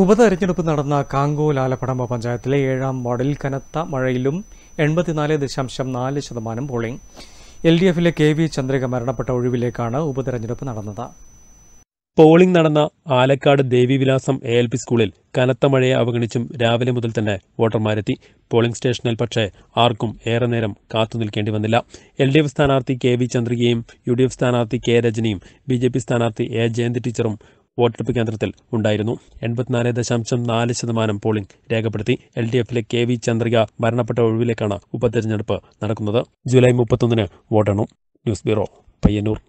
ഉപതെരഞ്ഞെടുപ്പ് നടന്ന കാങ്കോ ലാലപ്പടമ്പ പഞ്ചായത്തിലെ ഏഴാം വാർഡിൽ കനത്ത മഴയിലും എൺപത്തിനാല് ദശാംശം നാല് ശതമാനം പോളിംഗ് എൽ ഡി എഫിലെ കെ വി ചന്ദ്രിക മരണപ്പെട്ട ഒഴിവിലേക്കാണ് ഉപതെരഞ്ഞെടുപ്പ് നടന്നത് പോളിംഗ് നടന്ന Alakkad Devivilasam A L P സ്കൂളിൽ കനത്ത മഴയെ അവഗണിച്ചും രാവിലെ മുതൽ തന്നെ വോട്ടർമാരെത്തി പോളിംഗ് സ്റ്റേഷനിൽ പക്ഷേ ആർക്കും ഏറെ നേരം കാത്തു നിൽക്കേണ്ടി വന്നില്ല എൽ ഡി എഫ് സ്ഥാനാർത്ഥി കെ വി ചന്ദ്രികയും യു ഡി എഫ് സ്ഥാനാർത്ഥി കെ രജനിയും ബി ജെ പി സ്ഥാനാർത്ഥി എ ജയന്തി ടീച്ചറും വോട്ടെടുപ്പ് കേന്ദ്രത്തിൽ ഉണ്ടായിരുന്നു എൺപത്തിനാല് ദശാംശം നാല് ശതമാനം പോളിംഗ് രേഖപ്പെടുത്തി എൽ ഡി എഫിലെ കെ വി ചന്ദ്രിക മരണപ്പെട്ട ഒഴിവിലേക്കാണ് ഉപതെരഞ്ഞെടുപ്പ് നടക്കുന്നത് ജൂലൈ മുപ്പത്തൊന്നിന് വോട്ടെണ്ണും ന്യൂസ് ബ്യൂറോ പയ്യന്നൂർ